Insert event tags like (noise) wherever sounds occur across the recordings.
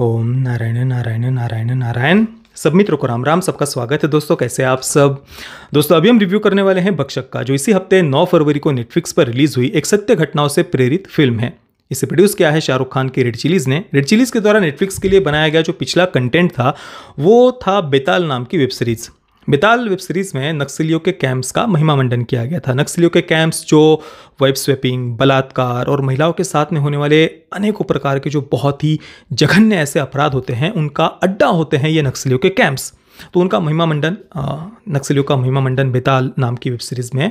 ओम नारायण नारायण नारायण नारायण सब मित्रों को राम राम सबका स्वागत है दोस्तों कैसे आप सब दोस्तों अभी हम रिव्यू करने वाले हैं बक्षक का जो इसी हफ्ते 9 फरवरी को नेटफ्लिक्स पर रिलीज हुई एक सत्य घटनाओं से प्रेरित फिल्म है इसे प्रोड्यूस किया है शाहरुख खान की रेड चिलीज ने रेड चिलीज के द्वारा नेटफ्लिक्स के लिए बनाया गया जो पिछला कंटेंट था वो था बेताल नाम की web series Betaal web series में नक्सलियों के कैंप्स का महिमा मंडन किया गया था नक्सलियों के कैंप्स जो वेब स्वेपिंग बलात्कार और महिलाओं के साथ में होने वाले अनेकों प्रकार के जो बहुत ही जघन्य ऐसे अपराध होते हैं उनका अड्डा होते हैं ये नक्सलियों के कैंप्स तो उनका महिमा मंडन नक्सलियों का महिमा मंडन बेताल नाम की वेब सीरीज़ में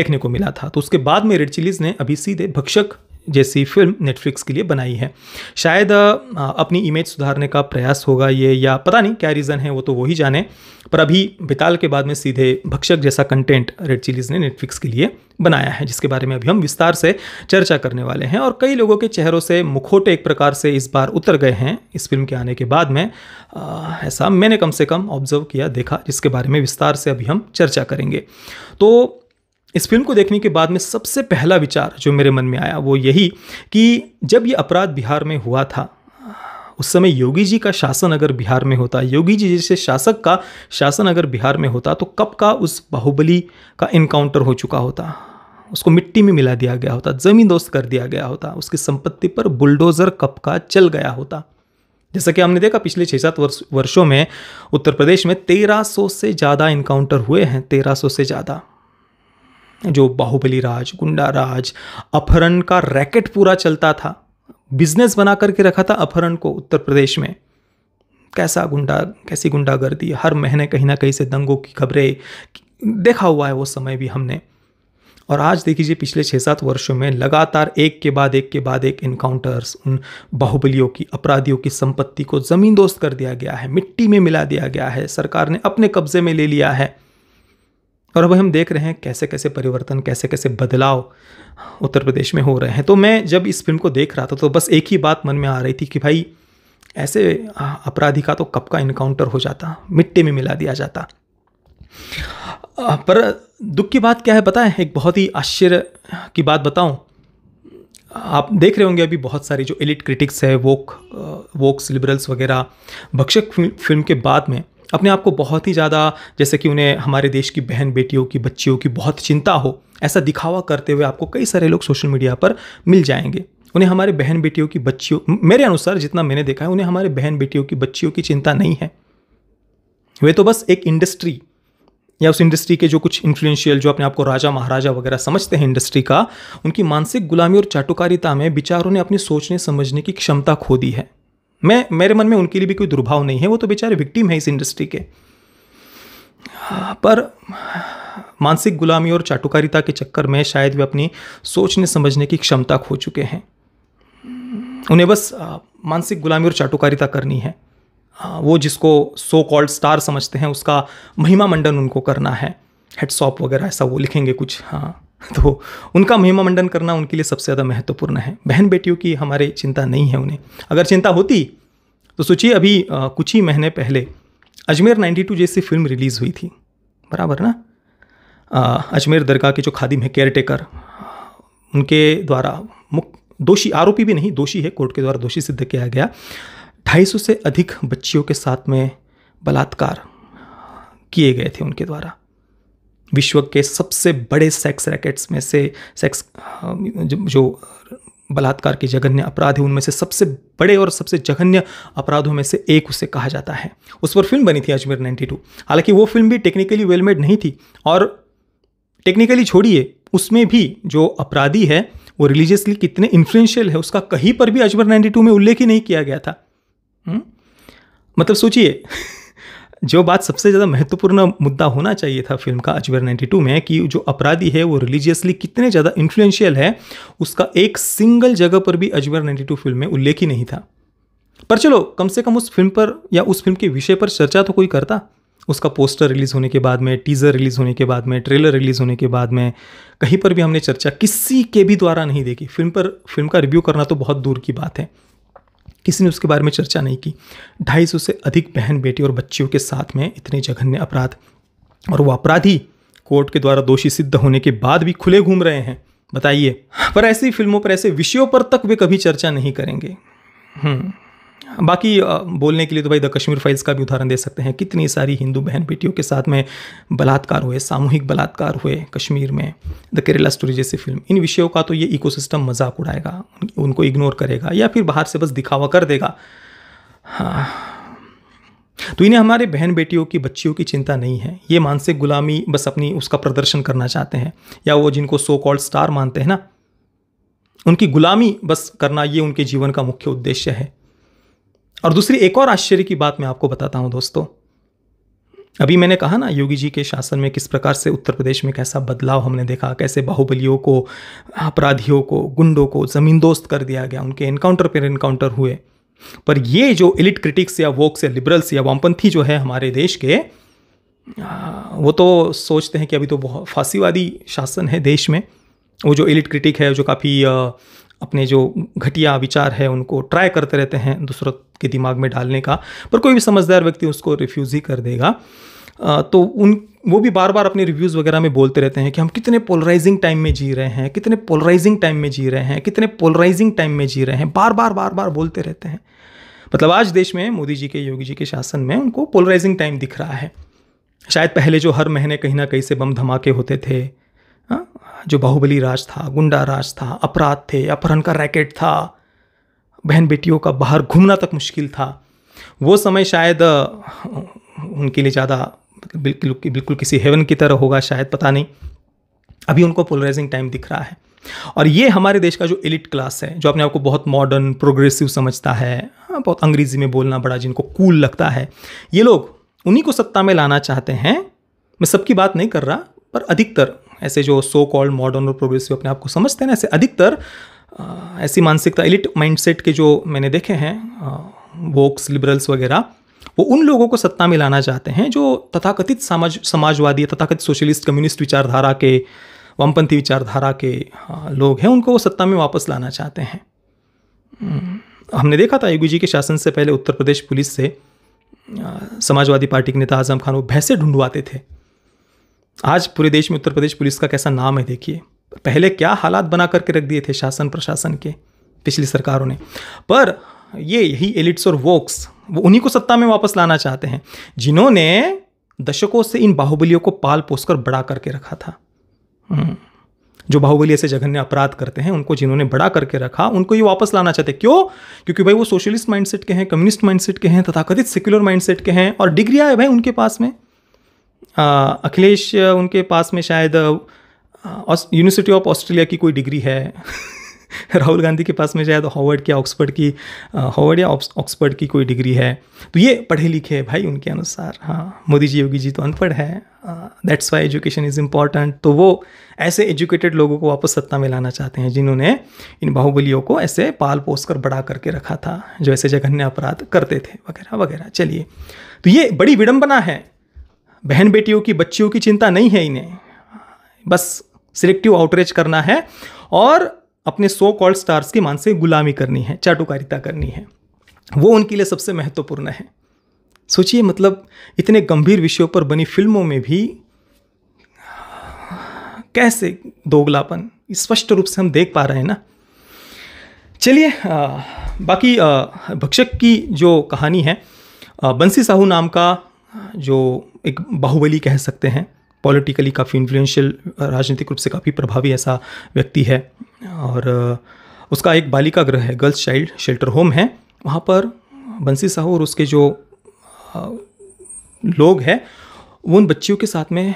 देखने को मिला था तो उसके बाद में रेड चिलीज़ ने अभी सीधे भक्षक जैसी फिल्म नेटफ्लिक्स के लिए बनाई है शायद अपनी इमेज सुधारने का प्रयास होगा ये या पता नहीं क्या रीज़न है वो तो वही जाने पर अभी बिताल के बाद में सीधे भक्षक जैसा कंटेंट रेड चिलीज़ ने नेटफ्लिक्स के लिए बनाया है जिसके बारे में अभी हम विस्तार से चर्चा करने वाले हैं और कई लोगों के चेहरों से मुखोटे एक प्रकार से इस बार उतर गए हैं इस फिल्म के आने के बाद में आ, ऐसा मैंने कम से कम ऑब्जर्व किया देखा जिसके बारे में विस्तार से अभी हम चर्चा करेंगे तो इस फिल्म को देखने के बाद में सबसे पहला विचार जो मेरे मन में आया वो यही कि जब ये अपराध बिहार में हुआ था उस समय योगी जी का शासन अगर बिहार में होता योगी जी जैसे शासक का शासन अगर बिहार में होता तो कब का उस बाहुबली का इनकाउंटर हो चुका होता उसको मिट्टी में मिला दिया गया होता ज़मीन दोस्त कर दिया गया होता उसकी संपत्ति पर बुलडोज़र कब का चल गया होता जैसा कि हमने देखा पिछले छः सात वर्ष वर्षों में उत्तर प्रदेश में तेरह से ज़्यादा इनकाउंटर हुए हैं तेरह से ज़्यादा जो बाहुबली राज गुंडा राज अपहरण का रैकेट पूरा चलता था बिजनेस बना करके रखा था अपहरण को उत्तर प्रदेश में कैसा गुंडा कैसी गुंडागर्दी हर महीने कहीं ना कहीं से दंगों की खबरें देखा हुआ है वो समय भी हमने और आज देख लीजिए पिछले छः सात वर्षों में लगातार एक के बाद एक के बाद एक इनकाउंटर्स उन बाहुबलियों की अपराधियों की संपत्ति को ज़मीन दोस्त कर दिया गया है मिट्टी में मिला दिया गया है सरकार ने अपने कब्जे में ले लिया है और अब हम देख रहे हैं कैसे कैसे परिवर्तन कैसे कैसे बदलाव उत्तर प्रदेश में हो रहे हैं तो मैं जब इस फिल्म को देख रहा था तो बस एक ही बात मन में आ रही थी कि भाई ऐसे अपराधी का तो कब का इनकाउंटर हो जाता मिट्टी में मिला दिया जाता पर दुख की बात क्या है पता है एक बहुत ही आश्चर्य की बात बताऊं आप देख रहे होंगे अभी बहुत सारी जो एलिट क्रिटिक्स है वोक वोक्स लिबरल्स वगैरह भक्षक फिल्म के बाद में अपने आप को बहुत ही ज़्यादा जैसे कि उन्हें हमारे देश की बहन बेटियों की बच्चियों की बहुत चिंता हो ऐसा दिखावा करते हुए आपको कई सारे लोग सोशल मीडिया पर मिल जाएंगे उन्हें हमारे बहन बेटियों की बच्चियों मेरे अनुसार जितना मैंने देखा है उन्हें हमारे बहन बेटियों की बच्चियों की चिंता नहीं है वे तो बस एक इंडस्ट्री या उस इंडस्ट्री के जो कुछ इन्फ्लुएंशियल जो अपने आपको राजा महाराजा वगैरह समझते हैं इंडस्ट्री का उनकी मानसिक गुलामी और चाटुकारिता में विचारों ने अपनी सोचने समझने की क्षमता खो दी है मैं मेरे मन में उनके लिए भी कोई दुर्भाव नहीं है वो तो बेचारे विक्टिम है इस इंडस्ट्री के पर मानसिक गुलामी और चाटुकारिता के चक्कर में शायद वे अपनी सोचने समझने की क्षमता खो चुके हैं उन्हें बस मानसिक गुलामी और चाटुकारिता करनी है वो जिसको सो कॉल्ड स्टार समझते हैं उसका महिमा मंडन उनको करना है हेडसॉप वगैरह ऐसा वो लिखेंगे कुछ हाँ (laughs) तो उनका महिमा मंडन करना उनके लिए सबसे ज़्यादा महत्वपूर्ण है बहन बेटियों की हमारे चिंता नहीं है उन्हें अगर चिंता होती तो सोचिए अभी कुछ ही महीने पहले अजमेर 92 जैसी फिल्म रिलीज़ हुई थी बराबर ना अजमेर दरगाह के जो खादिम है केयर टेकर उनके द्वारा मुख दोषी आरोपी भी नहीं दोषी है कोर्ट के द्वारा दोषी सिद्ध किया गया ढाई से अधिक बच्चियों के साथ में बलात्कार किए गए थे उनके द्वारा विश्व के सबसे बड़े सेक्स रैकेट्स में से सेक्स जो बलात्कार के जघन्य अपराध है उनमें से सबसे बड़े और सबसे जघन्य अपराधों में से एक उसे कहा जाता है उस पर फिल्म बनी थी अजमेर 92 हालांकि वो फिल्म भी टेक्निकली वेल मेड नहीं थी और टेक्निकली छोड़िए उसमें भी जो अपराधी है वो रिलीजियसली कितने इन्फ्लुएंशियल है उसका कहीं पर भी अजमेर नाइन्टी में उल्लेख ही नहीं किया गया था हुँ? हम्म? मतलब सोचिए जो बात सबसे ज़्यादा महत्वपूर्ण मुद्दा होना चाहिए था फिल्म का अजमेर 92 में कि जो अपराधी है वो रिलीजियसली कितने ज़्यादा इन्फ्लुएंशियल है उसका एक सिंगल जगह पर भी अजमेर 92 फिल्म में उल्लेख ही नहीं था पर चलो कम से कम उस फिल्म पर या उस फिल्म के विषय पर चर्चा तो कोई करता उसका पोस्टर रिलीज़ होने के बाद में टीज़र रिलीज़ होने के बाद में ट्रेलर रिलीज़ होने के बाद में कहीं पर भी हमने चर्चा किसी के भी द्वारा नहीं देखी फिल्म पर फिल्म का रिव्यू करना तो बहुत दूर की बात है किसी ने उसके बारे में चर्चा नहीं की ढाई सौ से अधिक बहन बेटी और बच्चियों के साथ में इतने जघन्य अपराध और वो अपराधी कोर्ट के द्वारा दोषी सिद्ध होने के बाद भी खुले घूम रहे हैं बताइए पर ऐसी फिल्मों पर ऐसे विषयों पर तक वे कभी चर्चा नहीं करेंगे हम्म बाकी बोलने के लिए तो भाई द कश्मीर फाइल्स का भी उदाहरण दे सकते हैं कितनी सारी हिंदू बहन बेटियों के साथ में बलात्कार हुए सामूहिक बलात्कार हुए कश्मीर में द केरला स्टोरी जैसी फिल्म इन विषयों का तो ये इकोसिस्टम मजाक उड़ाएगा उनको इग्नोर करेगा या फिर बाहर से बस दिखावा कर देगा हाँ तो इन्हें हमारे बहन बेटियों की बच्चियों की चिंता नहीं है ये मानसिक गुलामी बस अपनी उसका प्रदर्शन करना चाहते हैं या वो जिनको सो कॉल्ड स्टार मानते हैं ना उनकी गुलामी बस करना ये उनके जीवन का मुख्य उद्देश्य है और दूसरी एक और आश्चर्य की बात मैं आपको बताता हूँ दोस्तों अभी मैंने कहा ना योगी जी के शासन में किस प्रकार से उत्तर प्रदेश में कैसा बदलाव हमने देखा कैसे बाहुबलियों को अपराधियों को गुंडों को जमीन दोस्त कर दिया गया उनके एनकाउंटर पर इनकाउंटर हुए पर ये जो इलिट क्रिटिक्स या वोक्स या लिबरल्स या वामपंथी जो है हमारे देश के वो तो सोचते हैं कि अभी तो बहुत फांसीवादी शासन है देश में वो जो इलिट क्रिटिक है जो काफ़ी अपने जो घटिया विचार है उनको ट्राई करते रहते हैं दूसरों के दिमाग में डालने का पर कोई भी समझदार व्यक्ति उसको रिफ्यूज़ ही कर देगा तो उन वो भी बार बार अपने रिव्यूज़ वगैरह में बोलते रहते हैं कि हम कितने पोलराइजिंग टाइम में जी रहे हैं कितने पोलराइजिंग टाइम में जी रहे हैं कितने पोलराइजिंग टाइम में जी रहे हैं बार बार बार बार बोलते रहते हैं मतलब आज देश में मोदी जी के योगी जी के शासन में उनको पोलराइजिंग टाइम दिख रहा है शायद पहले जो हर महीने कहीं ना कहीं से बम धमाके होते थे जो बाहुबली राज था गुंडा राज था अपराध थे अपहरण का रैकेट था बहन बेटियों का बाहर घूमना तक मुश्किल था वो समय शायद उनके लिए ज़्यादा बिल्कुल बिल्कुल किसी हेवन की तरह होगा शायद पता नहीं अभी उनको पोलराइजिंग टाइम दिख रहा है और ये हमारे देश का जो एलिट क्लास है जो अपने आप को बहुत मॉडर्न प्रोग्रेसिव समझता है हाँ, बहुत अंग्रेजी में बोलना बड़ा जिनको कूल लगता है ये लोग उन्हीं को सत्ता में लाना चाहते हैं मैं सबकी बात नहीं कर रहा पर अधिकतर ऐसे जो सो कॉल्ड मॉडर्न और प्रोग्रेसिव अपने आप को समझते हैं ना ऐसे अधिकतर ऐसी मानसिकता एलिट माइंडसेट के जो मैंने देखे हैं वोक्स लिबरल्स वगैरह वो उन लोगों को सत्ता में लाना चाहते हैं जो तथाकथित समाज समाजवादी तथाकथित सोशलिस्ट कम्युनिस्ट विचारधारा के वामपंथी विचारधारा के लोग हैं उनको वो सत्ता में वापस लाना चाहते हैं हम्म, हमने देखा था योगी जी के शासन से पहले उत्तर प्रदेश पुलिस से समाजवादी पार्टी के नेता आजम खान वो भैंसे ढूंढवाते थे आज पूरे देश में उत्तर प्रदेश पुलिस का कैसा नाम है देखिए पहले क्या हालात बना करके रख दिए थे शासन प्रशासन के पिछली सरकारों ने पर ये यही एलिट्स और वोक्स वो उन्हीं को सत्ता में वापस लाना चाहते हैं जिन्होंने दशकों से इन बाहुबलियों को पाल पोस कर बड़ा करके रखा था हम्म, जो बाहुबली ऐसे जघन्य अपराध करते हैं उनको जिन्होंने बड़ा करके रखा उनको ये वापस लाना चाहते क्यों क्योंकि भाई वो सोशलिस्ट माइंडसेट के हैं कम्युनिस्ट माइंडसेट के हैं तथाकथित सेक्युलर माइंडसेट के हैं और डिग्रियाँ है भाई उनके पास में अखिलेश उनके पास में शायद यूनिवर्सिटी ऑफ ऑस्ट्रेलिया की कोई डिग्री है (laughs) राहुल गांधी के पास में शायद हॉवर्ड की ऑक्सफर्ड की हॉवर्ड या ऑक्सफर्ड की कोई डिग्री है तो ये पढ़े लिखे हैं भाई उनके अनुसार हाँ मोदी जी योगी जी तो अनपढ़ है that's why education is important तो वो ऐसे एजुकेटेड लोगों को वापस सत्ता में लाना चाहते हैं जिन्होंने इन बाहुबलियों को ऐसे पाल पोस कर बड़ा करके रखा था जो ऐसे जघन्य अपराध करते थे वगैरह वगैरह चलिए तो ये बड़ी विडम्बना है बहन बेटियों की बच्चियों की चिंता नहीं है इन्हें बस सिलेक्टिव आउटरीच करना है और अपने सो कॉल्ड स्टार्स की मानसिक गुलामी करनी है चाटुकारिता करनी है वो उनके लिए सबसे महत्वपूर्ण है सोचिए मतलब इतने गंभीर विषयों पर बनी फिल्मों में भी कैसे दोगलापन स्पष्ट रूप से हम देख पा रहे हैं ना चलिए बाकी भक्षक की जो कहानी है बंसी साहू नाम का जो एक बाहुबली कह सकते हैं पॉलिटिकली काफ़ी इन्फ्लुएंशियल राजनीतिक रूप से काफ़ी प्रभावी ऐसा व्यक्ति है और उसका एक बालिका गृह है गर्ल्स चाइल्ड शेल्टर होम है वहाँ पर बंसी साहू और उसके जो लोग हैं वो उन बच्चियों के साथ में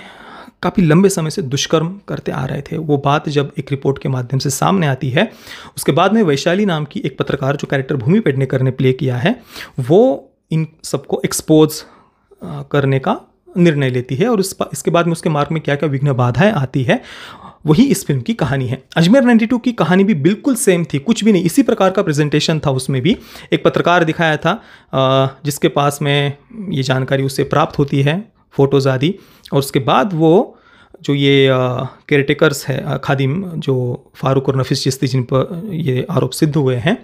काफ़ी लंबे समय से दुष्कर्म करते आ रहे थे वो बात जब एक रिपोर्ट के माध्यम से सामने आती है उसके बाद में वैशाली नाम की एक पत्रकार जो कैरेक्टर भूमि पेडनेकर ने प्ले किया है वो इन सबको एक्सपोज करने का निर्णय लेती है और उस इसके बाद में उसके मार्ग में क्या क्या विघ्न बाधाएं आती है वही इस फिल्म की कहानी है अजमेर 92 की कहानी भी बिल्कुल सेम थी कुछ भी नहीं इसी प्रकार का प्रेजेंटेशन था उसमें भी एक पत्रकार दिखाया था जिसके पास में ये जानकारी उसे प्राप्त होती है फ़ोटोज़ आदि और उसके बाद वो जो ये केयरटेकर्स है खादिम जो फारूक और नफीस चिश्ती जिन पर ये आरोप सिद्ध हुए हैं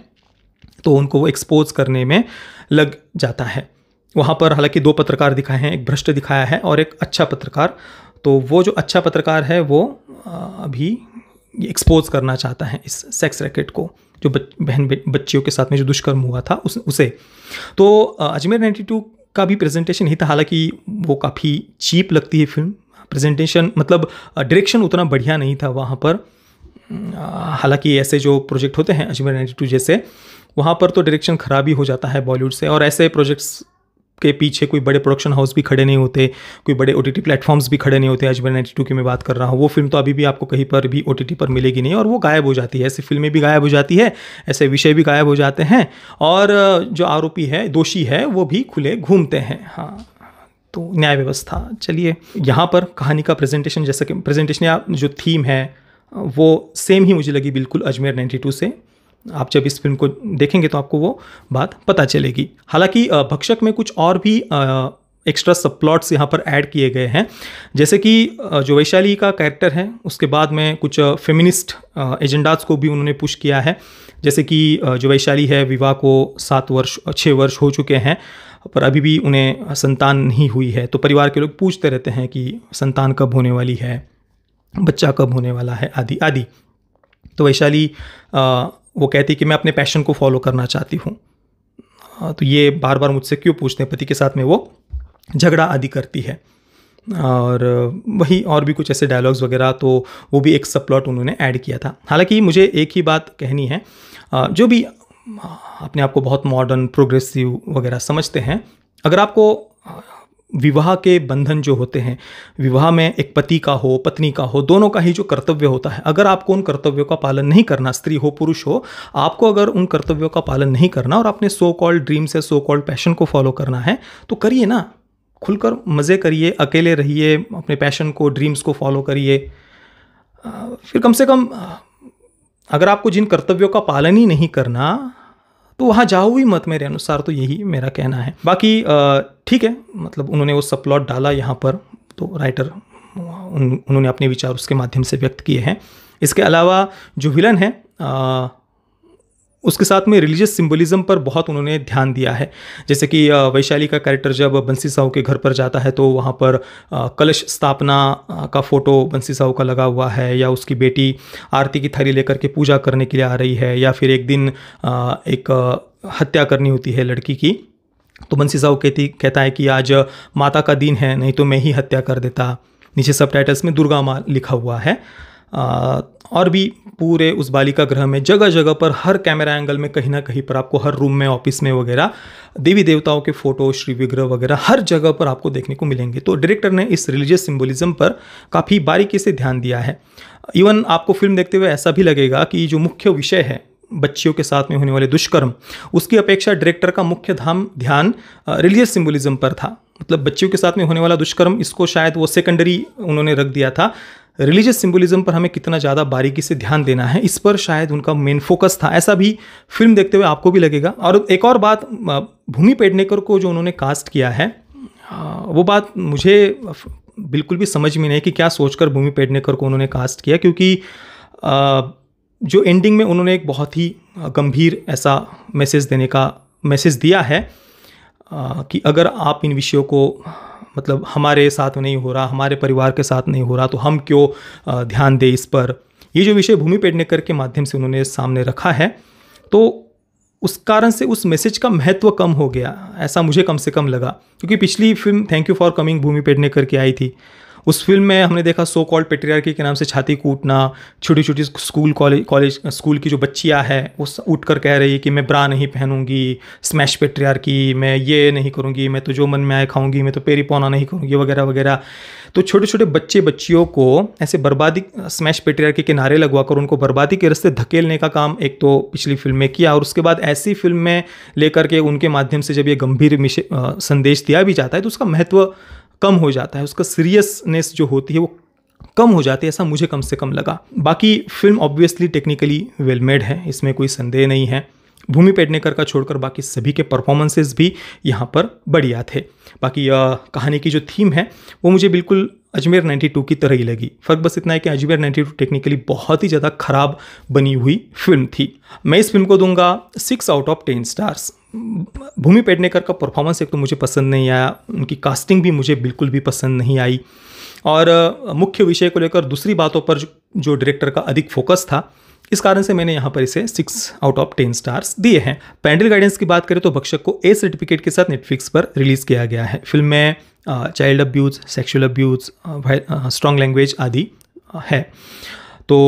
तो उनको वो एक्सपोज करने में लग जाता है वहाँ पर हालांकि दो पत्रकार दिखाए हैं एक भ्रष्ट दिखाया है और एक अच्छा पत्रकार तो वो जो अच्छा पत्रकार है वो अभी एक्सपोज करना चाहता है इस सेक्स रैकेट को जो बहन बच्चियों के साथ में जो दुष्कर्म हुआ था उस उसे तो अजमेर 92 का भी प्रेजेंटेशन ही था हालांकि वो काफ़ी चीप लगती है फिल्म प्रेजेंटेशन मतलब डायरेक्शन उतना बढ़िया नहीं था वहाँ पर हालांकि ऐसे जो प्रोजेक्ट होते हैं अजमेर 92 जैसे वहाँ पर तो डायरेक्शन ख़राब ही हो जाता है बॉलीवुड से और ऐसे प्रोजेक्ट्स के पीछे कोई बड़े प्रोडक्शन हाउस भी खड़े नहीं होते कोई बड़े ओ टी प्लेटफॉर्म्स भी खड़े नहीं होते आज मैं नाइन्टी टू की मैं बात कर रहा हूँ वो फिल्म तो अभी भी आपको कहीं पर भी ओ पर मिलेगी नहीं और वो गायब हो जाती है ऐसी फिल्में भी गायब हो जाती है ऐसे विषय भी गायब हो जाते हैं और जो आरोपी है दोषी है वो भी खुले घूमते हैं हाँ तो न्याय व्यवस्था चलिए यहाँ पर कहानी का प्रेजेंटेशन जैसा कि प्रेजेंटेशन या जो थीम है वो सेम ही मुझे लगी बिल्कुल अजमेर 92 से आप जब इस फिल्म को देखेंगे तो आपको वो बात पता चलेगी हालांकि भक्षक में कुछ और भी एक्स्ट्रा सब प्लॉट्स यहाँ पर ऐड किए गए हैं जैसे कि जो वैशाली का कैरेक्टर है उसके बाद में कुछ फेमिनिस्ट एजेंडाज को भी उन्होंने पुश किया है जैसे कि जो वैशाली है विवाह को सात वर्ष छः वर्ष हो चुके हैं पर अभी भी उन्हें संतान नहीं हुई है तो परिवार के लोग पूछते रहते हैं कि संतान कब होने वाली है बच्चा कब होने वाला है आदि आदि तो वैशाली वो कहती कि मैं अपने पैशन को फॉलो करना चाहती हूँ हाँ, तो ये बार बार मुझसे क्यों पूछते हैं पति के साथ में वो झगड़ा आदि करती है और वही और भी कुछ ऐसे डायलॉग्स वगैरह तो वो भी एक सब प्लॉट उन्होंने ऐड किया था हालांकि मुझे एक ही बात कहनी है जो भी अपने आप को बहुत मॉडर्न प्रोग्रेसिव वगैरह समझते हैं अगर आपको विवाह के बंधन जो होते हैं विवाह में एक पति का हो पत्नी का हो दोनों का ही जो कर्तव्य होता है अगर आपको उन कर्तव्यों का पालन नहीं करना स्त्री हो पुरुष हो आपको अगर उन कर्तव्यों का पालन नहीं करना और आपने सो कॉल्ड ड्रीम्स या सो कॉल्ड पैशन को फॉलो करना है तो करिए ना खुलकर मज़े करिए अकेले रहिए अपने पैशन को ड्रीम्स को फॉलो करिए फिर कम से कम अगर आपको जिन कर्तव्यों का पालन ही नहीं करना तो वहाँ जाओ ही मत मेरे अनुसार तो यही मेरा कहना है बाकी ठीक है मतलब उन्होंने वो सब प्लॉट डाला यहाँ पर तो राइटर उन, उन्होंने अपने विचार उसके माध्यम से व्यक्त किए हैं इसके अलावा जो विलन है उसके साथ में रिलीजियस सिंबलिज्म पर बहुत उन्होंने ध्यान दिया है जैसे कि वैशाली का कैरेक्टर जब बंसी साहू के घर पर जाता है तो वहाँ पर कलश स्थापना का फ़ोटो बंसी साहू का लगा हुआ है या उसकी बेटी आरती की थाली लेकर के पूजा करने के लिए आ रही है या फिर एक दिन एक हत्या करनी होती है लड़की की तो बंसी साहू कहती कहता है कि आज माता का दिन है नहीं तो मैं ही हत्या कर देता नीचे सब टाइटल्स में दुर्गा माँ लिखा हुआ है और भी पूरे उस बालिका गृह में जगह जगह पर हर कैमरा एंगल में कहीं ना कहीं पर आपको हर रूम में ऑफिस में वगैरह देवी देवताओं के फोटो श्री विग्रह वगैरह हर जगह पर आपको देखने को मिलेंगे तो डायरेक्टर ने इस रिलीजियस सिम्बोलिज्म पर काफ़ी बारीकी से ध्यान दिया है इवन आपको फिल्म देखते हुए ऐसा भी लगेगा कि जो मुख्य विषय है बच्चियों के साथ में होने वाले दुष्कर्म उसकी अपेक्षा डायरेक्टर का मुख्य धाम ध्यान रिलीजियस सिम्बोलिज्म पर था मतलब बच्चियों के साथ में होने वाला दुष्कर्म इसको शायद वो सेकेंडरी उन्होंने रख दिया था रिलीजियस सिंबलिज्म पर हमें कितना ज़्यादा बारीकी से ध्यान देना है इस पर शायद उनका मेन फोकस था ऐसा भी फिल्म देखते हुए आपको भी लगेगा और एक और बात भूमि पेडनेकर को जो उन्होंने कास्ट किया है वो बात मुझे बिल्कुल भी समझ में नहीं कि क्या सोचकर भूमि पेडनेकर को उन्होंने कास्ट किया क्योंकि जो एंडिंग में उन्होंने एक बहुत ही गंभीर ऐसा मैसेज देने का मैसेज दिया है कि अगर आप इन विषयों को मतलब हमारे साथ नहीं हो रहा हमारे परिवार के साथ नहीं हो रहा तो हम क्यों ध्यान दें इस पर ये जो विषय भूमि पेडनेकर के माध्यम से उन्होंने सामने रखा है तो उस कारण से उस मैसेज का महत्व कम हो गया ऐसा मुझे कम से कम लगा क्योंकि पिछली film thank you for coming Bhumi Pednekar की आई थी उस फिल्म में हमने देखा सो कॉल्ड पेट्रियार्की के नाम से छाती कूटना छोटी छोटी स्कूल कॉलेज कॉलेज स्कूल की जो बच्चियाँ है वो उठ कर कह रही कि मैं ब्रा नहीं पहनूंगी स्मैश पेट्रियार्की मैं ये नहीं करूँगी मैं तो जो मन में आए खाऊंगी मैं तो पेरी पौना नहीं करूँगी वगैरह वगैरह तो छोटे छोटे बच्चे बच्चियों को ऐसे बर्बादी स्मैश पेट्रियार्की के नारे लगवा कर उनको बर्बादी के रस्ते धकेलने का काम एक तो पिछली फिल्म में किया और उसके बाद ऐसी फिल्म में लेकर के उनके माध्यम से जब ये गंभीर संदेश दिया भी जाता है तो उसका महत्व कम हो जाता है उसका सीरियसनेस जो होती है वो कम हो जाती है ऐसा मुझे कम से कम लगा बाकी film obviously technically well made है इसमें कोई संदेह नहीं है भूमि पेडनेकर का छोड़कर बाकी सभी के परफॉर्मेंसेस भी यहाँ पर बढ़िया थे बाकी कहानी की जो थीम है वो मुझे बिल्कुल अजमेर 92 की तरह ही लगी फ़र्क बस इतना है कि अजमेर 92 टेक्निकली बहुत ही ज़्यादा ख़राब बनी हुई फिल्म थी मैं इस फिल्म को दूंगा six out of ten stars Bhumi Pednekar का परफॉर्मेंस एक तो मुझे पसंद नहीं आया उनकी कास्टिंग भी मुझे बिल्कुल भी पसंद नहीं आई और मुख्य विषय को लेकर दूसरी बातों पर जो डायरेक्टर का अधिक फोकस था इस कारण से मैंने यहाँ पर इसे six out of ten stars दिए हैं पैंडल गाइडेंस की बात करें तो भक्षक को ए सर्टिफिकेट के साथ नेटफ्लिक्स पर रिलीज किया गया है फिल्म में child abuse sexual abuse strong language आदि है तो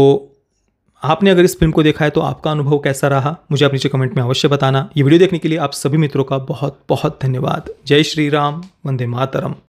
आपने अगर इस फिल्म को देखा है तो आपका अनुभव कैसा रहा मुझे आप नीचे कमेंट में अवश्य बताना ये वीडियो देखने के लिए आप सभी मित्रों का बहुत बहुत धन्यवाद जय श्री राम वंदे मातरम